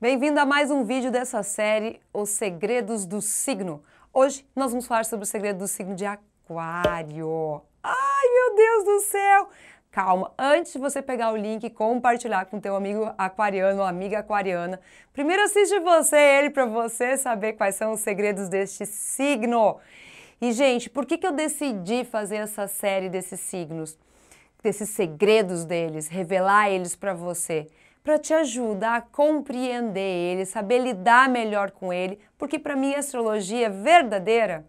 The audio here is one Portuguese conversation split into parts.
Bem-vindo a mais um vídeo dessa série Os Segredos do Signo. Hoje nós vamos falar sobre o segredo do signo de Aquário. Ai, meu Deus do céu! Calma, antes de você pegar o link e compartilhar com teu amigo aquariano ou amiga aquariana, primeiro assiste você ele para você saber quais são os segredos deste signo. E gente, por que, que eu decidi fazer essa série desses signos, desses segredos deles, revelar eles para você? para te ajudar a compreender ele, saber lidar melhor com ele, porque para mim a astrologia verdadeira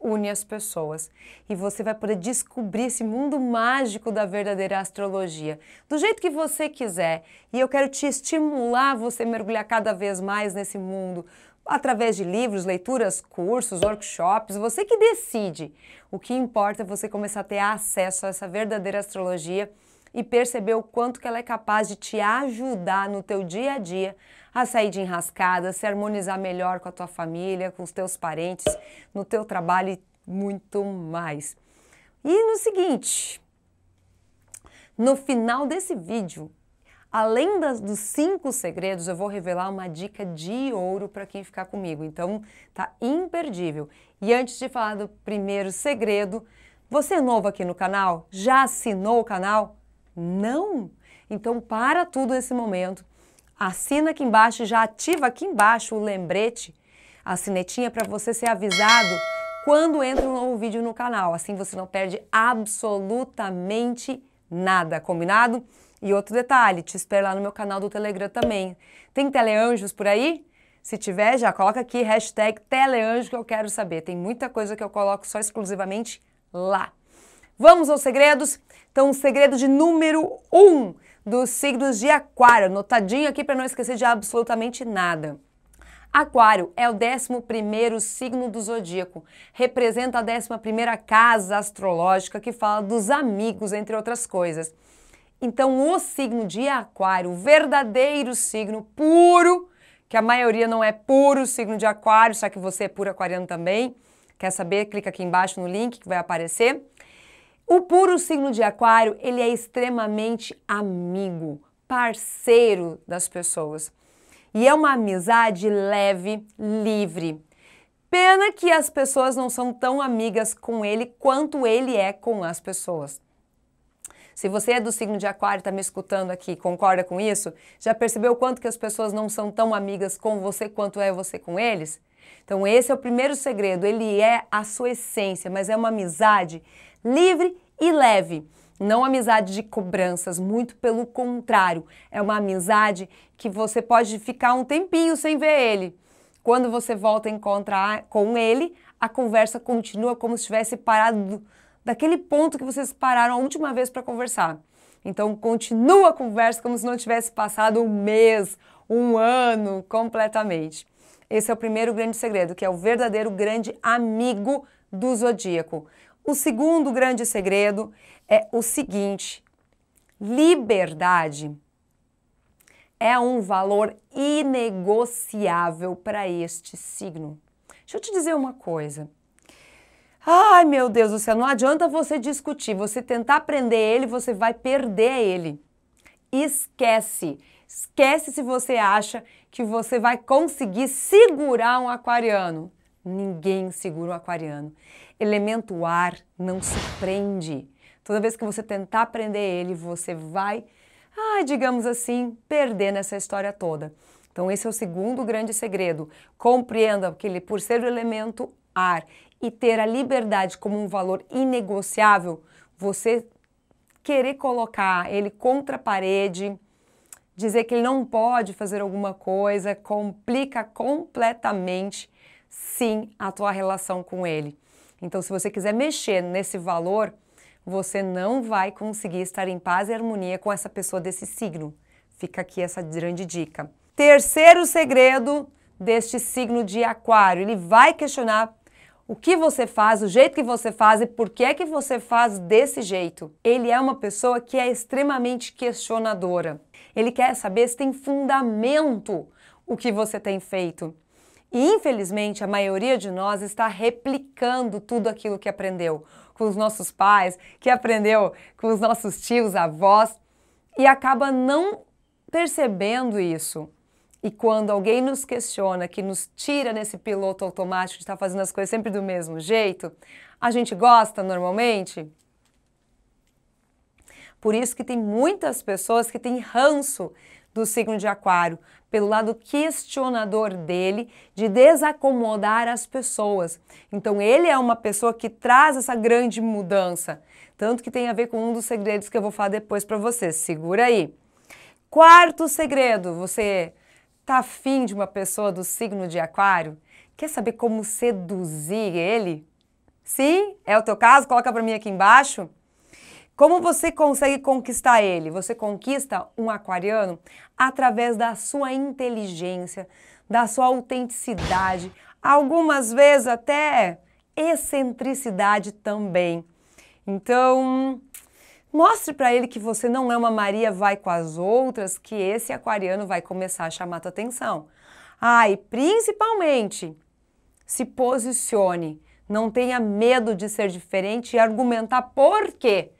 une as pessoas. E você vai poder descobrir esse mundo mágico da verdadeira astrologia, do jeito que você quiser. E eu quero te estimular você mergulhar cada vez mais nesse mundo, através de livros, leituras, cursos, workshops, você que decide. O que importa é você começar a ter acesso a essa verdadeira astrologia e perceber o quanto que ela é capaz de te ajudar no teu dia a dia a sair de enrascada, se harmonizar melhor com a tua família, com os teus parentes, no teu trabalho e muito mais. E no seguinte, no final desse vídeo, além das, dos cinco segredos, eu vou revelar uma dica de ouro para quem ficar comigo. Então, tá imperdível. E antes de falar do primeiro segredo, você é novo aqui no canal? Já assinou o canal? Não! Então para tudo nesse momento, assina aqui embaixo, e já ativa aqui embaixo o lembrete, a sinetinha para você ser avisado quando entra um novo vídeo no canal. Assim você não perde absolutamente nada, combinado? E outro detalhe, te espero lá no meu canal do Telegram também. Tem teleanjos por aí? Se tiver, já coloca aqui hashtag teleanjo que eu quero saber. Tem muita coisa que eu coloco só exclusivamente lá. Vamos aos segredos? Então, o segredo de número 1 um dos signos de Aquário, notadinho aqui para não esquecer de absolutamente nada. Aquário é o 11 signo do zodíaco. Representa a 11 casa astrológica que fala dos amigos, entre outras coisas. Então, o signo de Aquário, o verdadeiro signo puro, que a maioria não é puro signo de Aquário, só que você é puro aquariano também. Quer saber? Clica aqui embaixo no link que vai aparecer. O puro signo de Aquário, ele é extremamente amigo, parceiro das pessoas. E é uma amizade leve, livre. Pena que as pessoas não são tão amigas com ele quanto ele é com as pessoas. Se você é do signo de Aquário, está me escutando aqui, concorda com isso? Já percebeu quanto que as pessoas não são tão amigas com você quanto é você com eles? Então, esse é o primeiro segredo. Ele é a sua essência, mas é uma amizade livre e leve. Não amizade de cobranças, muito pelo contrário. É uma amizade que você pode ficar um tempinho sem ver ele. Quando você volta a encontrar com ele, a conversa continua como se tivesse parado daquele ponto que vocês pararam a última vez para conversar. Então continua a conversa como se não tivesse passado um mês, um ano completamente. Esse é o primeiro grande segredo, que é o verdadeiro grande amigo do zodíaco. O segundo grande segredo é o seguinte: liberdade é um valor inegociável para este signo. Deixa eu te dizer uma coisa. Ai, meu Deus do céu, não adianta você discutir, você tentar prender ele, você vai perder ele. Esquece. Esquece se você acha que você vai conseguir segurar um aquariano. Ninguém segura um aquariano. Elemento ar não se prende. Toda vez que você tentar prender ele, você vai, ah, digamos assim, perder nessa história toda. Então esse é o segundo grande segredo. Compreenda que ele, por ser o elemento ar e ter a liberdade como um valor inegociável, você querer colocar ele contra a parede, dizer que ele não pode fazer alguma coisa, complica completamente sim a tua relação com ele. Então, se você quiser mexer nesse valor, você não vai conseguir estar em paz e harmonia com essa pessoa desse signo. Fica aqui essa grande dica. Terceiro segredo deste signo de Aquário: ele vai questionar o que você faz, o jeito que você faz e por que é que você faz desse jeito. Ele é uma pessoa que é extremamente questionadora. Ele quer saber se tem fundamento o que você tem feito. E infelizmente a maioria de nós está replicando tudo aquilo que aprendeu com os nossos pais, que aprendeu com os nossos tios, avós e acaba não percebendo isso. E quando alguém nos questiona, que nos tira nesse piloto automático de estar tá fazendo as coisas sempre do mesmo jeito, a gente gosta normalmente? Por isso que tem muitas pessoas que têm ranço do signo de Aquário, pelo lado questionador dele, de desacomodar as pessoas. Então, ele é uma pessoa que traz essa grande mudança, tanto que tem a ver com um dos segredos que eu vou falar depois para vocês. Segura aí. Quarto segredo, você tá afim de uma pessoa do signo de Aquário? Quer saber como seduzir ele? Sim, é o teu caso? Coloca para mim aqui embaixo. Como você consegue conquistar ele? Você conquista um aquariano através da sua inteligência, da sua autenticidade, algumas vezes até excentricidade também. Então, mostre para ele que você não é uma Maria vai com as outras, que esse aquariano vai começar a chamar tua atenção. Ah, e principalmente, se posicione. Não tenha medo de ser diferente e argumentar por quê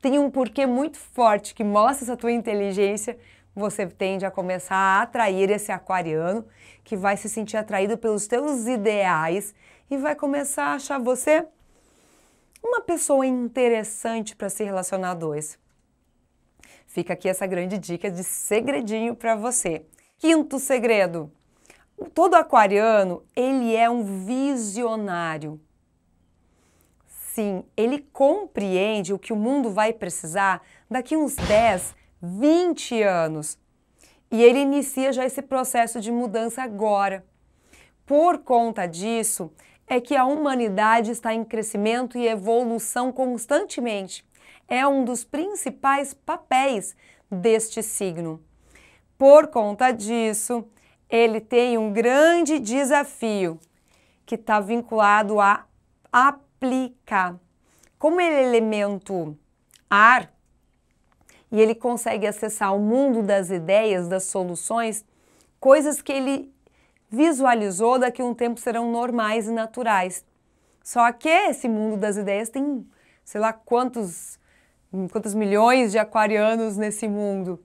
tem um porquê muito forte que mostra essa tua inteligência, você tende a começar a atrair esse aquariano que vai se sentir atraído pelos teus ideais e vai começar a achar você uma pessoa interessante para se relacionar a dois. Fica aqui essa grande dica de segredinho para você. Quinto segredo. Todo aquariano, ele é um visionário sim, ele compreende o que o mundo vai precisar daqui uns 10, 20 anos. E ele inicia já esse processo de mudança agora. Por conta disso, é que a humanidade está em crescimento e evolução constantemente. É um dos principais papéis deste signo. Por conta disso, ele tem um grande desafio que está vinculado à explica Como ele é elemento ar e ele consegue acessar o mundo das ideias, das soluções, coisas que ele visualizou daqui a um tempo serão normais e naturais. Só que esse mundo das ideias tem sei lá quantos quantos milhões de aquarianos nesse mundo.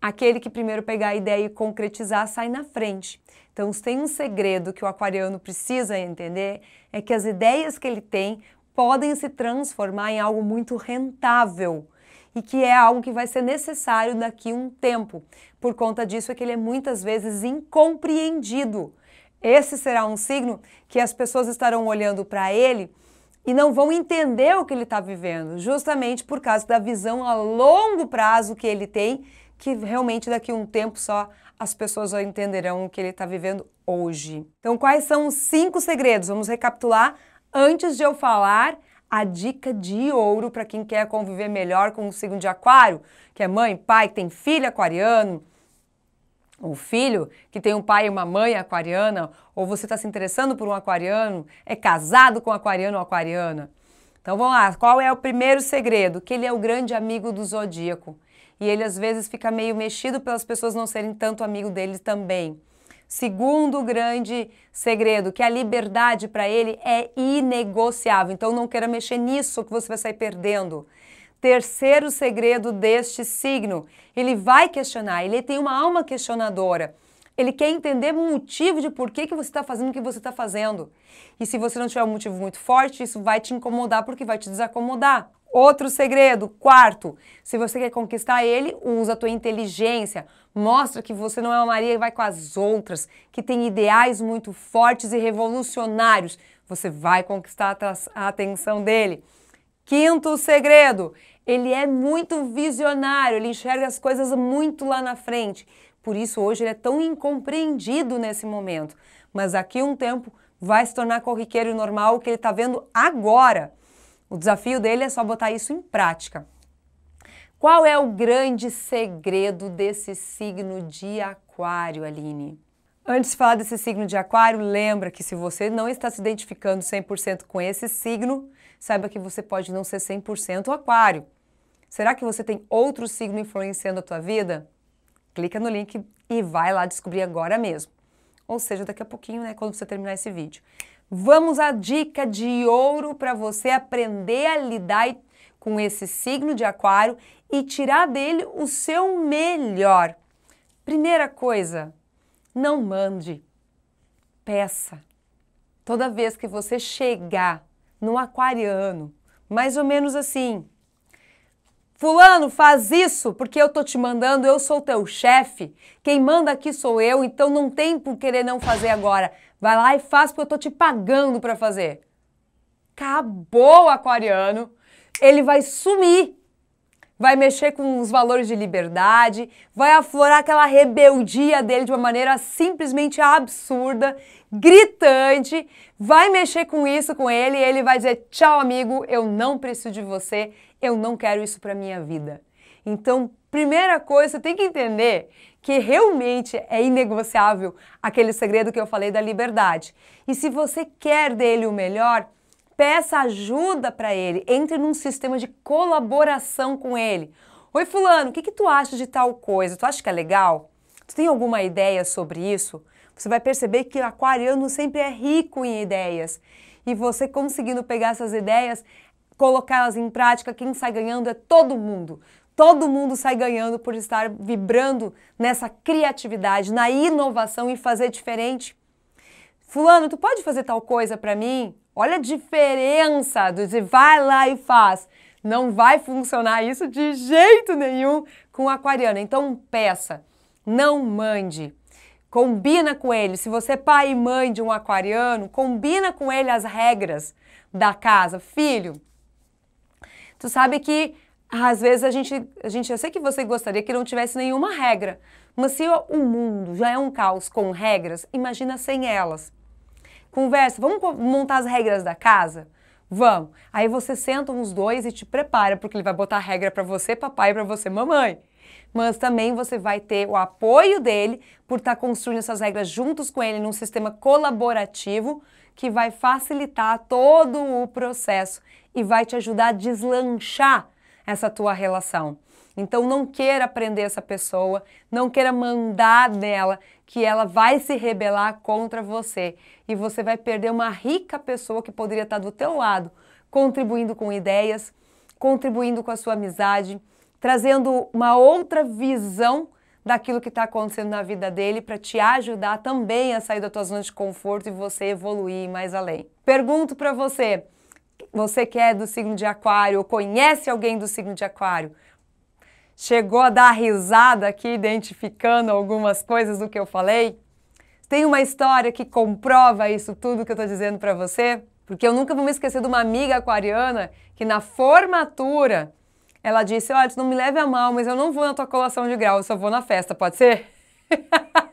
Aquele que primeiro pegar a ideia e concretizar sai na frente. Então, se tem um segredo que o aquariano precisa entender, é que as ideias que ele tem podem se transformar em algo muito rentável e que é algo que vai ser necessário daqui a um tempo. Por conta disso é que ele é muitas vezes incompreendido. Esse será um signo que as pessoas estarão olhando para ele e não vão entender o que ele está vivendo, justamente por causa da visão a longo prazo que ele tem, que realmente daqui a um tempo só as pessoas entenderão o que ele está vivendo hoje. Então, quais são os cinco segredos? Vamos recapitular antes de eu falar a dica de ouro para quem quer conviver melhor com o signo de aquário, que é mãe, pai, que tem filho aquariano, ou filho que tem um pai e uma mãe aquariana, ou você está se interessando por um aquariano, é casado com um aquariano ou aquariana. Então vamos lá, qual é o primeiro segredo? Que ele é o grande amigo do zodíaco e ele às vezes fica meio mexido pelas pessoas não serem tanto amigo dele também. Segundo grande segredo, que a liberdade para ele é inegociável. Então não queira mexer nisso que você vai sair perdendo. Terceiro segredo deste signo, ele vai questionar, ele tem uma alma questionadora. Ele quer entender o motivo de por que, que você está fazendo o que você está fazendo. E se você não tiver um motivo muito forte, isso vai te incomodar porque vai te desacomodar. Outro segredo, quarto, se você quer conquistar ele, usa a tua inteligência. Mostra que você não é uma Maria que vai com as outras, que tem ideais muito fortes e revolucionários. Você vai conquistar a atenção dele. Quinto segredo, ele é muito visionário, ele enxerga as coisas muito lá na frente. Por isso hoje ele é tão incompreendido nesse momento. Mas daqui a um tempo vai se tornar corriqueiro e normal o que ele está vendo agora. O desafio dele é só botar isso em prática. Qual é o grande segredo desse signo de Aquário, Aline? Antes de falar desse signo de Aquário, lembra que se você não está se identificando 100% com esse signo, saiba que você pode não ser 100% Aquário. Será que você tem outro signo influenciando a tua vida? Clica no link e vai lá descobrir agora mesmo. Ou seja, daqui a pouquinho, né, quando você terminar esse vídeo. Vamos à dica de ouro para você aprender a lidar com esse signo de Aquário e tirar dele o seu melhor. Primeira coisa, não mande, peça. Toda vez que você chegar no aquariano, mais ou menos assim: Fulano, faz isso porque eu tô te mandando, eu sou teu chefe, quem manda aqui sou eu, então não tem por querer não fazer agora. Vai lá e faz porque eu tô te pagando para fazer. Acabou o aquariano, ele vai sumir. Vai mexer com os valores de liberdade, vai aflorar aquela rebeldia dele de uma maneira simplesmente absurda, gritante. Vai mexer com isso com ele e ele vai dizer: "Tchau, amigo, eu não preciso de você, eu não quero isso para minha vida". Então, primeira coisa, você tem que entender que realmente é inegociável aquele segredo que eu falei da liberdade. E se você quer dele o melhor, peça ajuda para ele, entre num sistema de colaboração com ele. Oi, Fulano, o que, que tu acha de tal coisa? Tu acha que é legal? Tu tem alguma ideia sobre isso? Você vai perceber que o aquariano sempre é rico em ideias. E você conseguindo pegar essas ideias, colocá-las em prática, quem sai ganhando é todo mundo. Todo mundo sai ganhando por estar vibrando nessa criatividade, na inovação e fazer diferente. Fulano, tu pode fazer tal coisa para mim? Olha a diferença do dizer vai lá e faz. Não vai funcionar isso de jeito nenhum com a aquariana. Então peça, não mande. Combina com ele. Se você é pai e mãe de um aquariano, combina com ele as regras da casa. Filho, tu sabe que às vezes a gente, a gente, eu sei que você gostaria que não tivesse nenhuma regra, mas se o mundo já é um caos com regras, imagina sem elas. Conversa, vamos montar as regras da casa? Vamos. Aí você senta os dois e te prepara, porque ele vai botar regra para você, papai, e para você, mamãe. Mas também você vai ter o apoio dele por estar tá construindo essas regras juntos com ele num sistema colaborativo que vai facilitar todo o processo e vai te ajudar a deslanchar essa tua relação. Então não queira prender essa pessoa, não queira mandar nela que ela vai se rebelar contra você e você vai perder uma rica pessoa que poderia estar do teu lado, contribuindo com ideias, contribuindo com a sua amizade, trazendo uma outra visão daquilo que está acontecendo na vida dele para te ajudar também a sair da tua zona de conforto e você evoluir mais além. Pergunto para você, você que é do signo de Aquário ou conhece alguém do signo de Aquário, chegou a dar risada aqui identificando algumas coisas do que eu falei? Tem uma história que comprova isso tudo que eu estou dizendo para você? Porque eu nunca vou me esquecer de uma amiga aquariana que na formatura ela disse: Olha, tu não me leve a mal, mas eu não vou na tua colação de grau, eu só vou na festa, pode ser?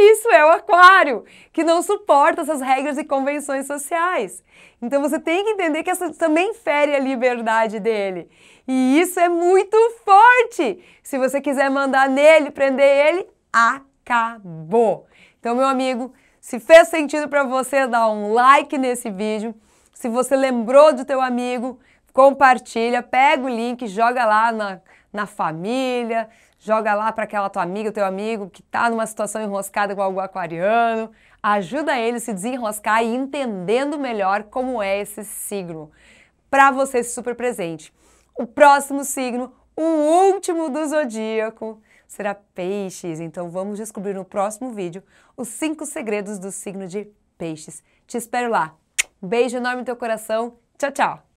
Isso é o aquário, que não suporta essas regras e convenções sociais. Então você tem que entender que essa também fere a liberdade dele. E isso é muito forte. Se você quiser mandar nele, prender ele, acabou. Então, meu amigo, se fez sentido para você, dá um like nesse vídeo. Se você lembrou do teu amigo, compartilha, pega o link, joga lá na na família, joga lá para aquela tua amiga, teu amigo que está numa situação enroscada com algum aquariano, ajuda ele a se desenroscar e entendendo melhor como é esse signo. Para você super presente. O próximo signo, o último do zodíaco, será peixes. Então vamos descobrir no próximo vídeo os cinco segredos do signo de peixes. Te espero lá. Beijo enorme no teu coração. Tchau, tchau.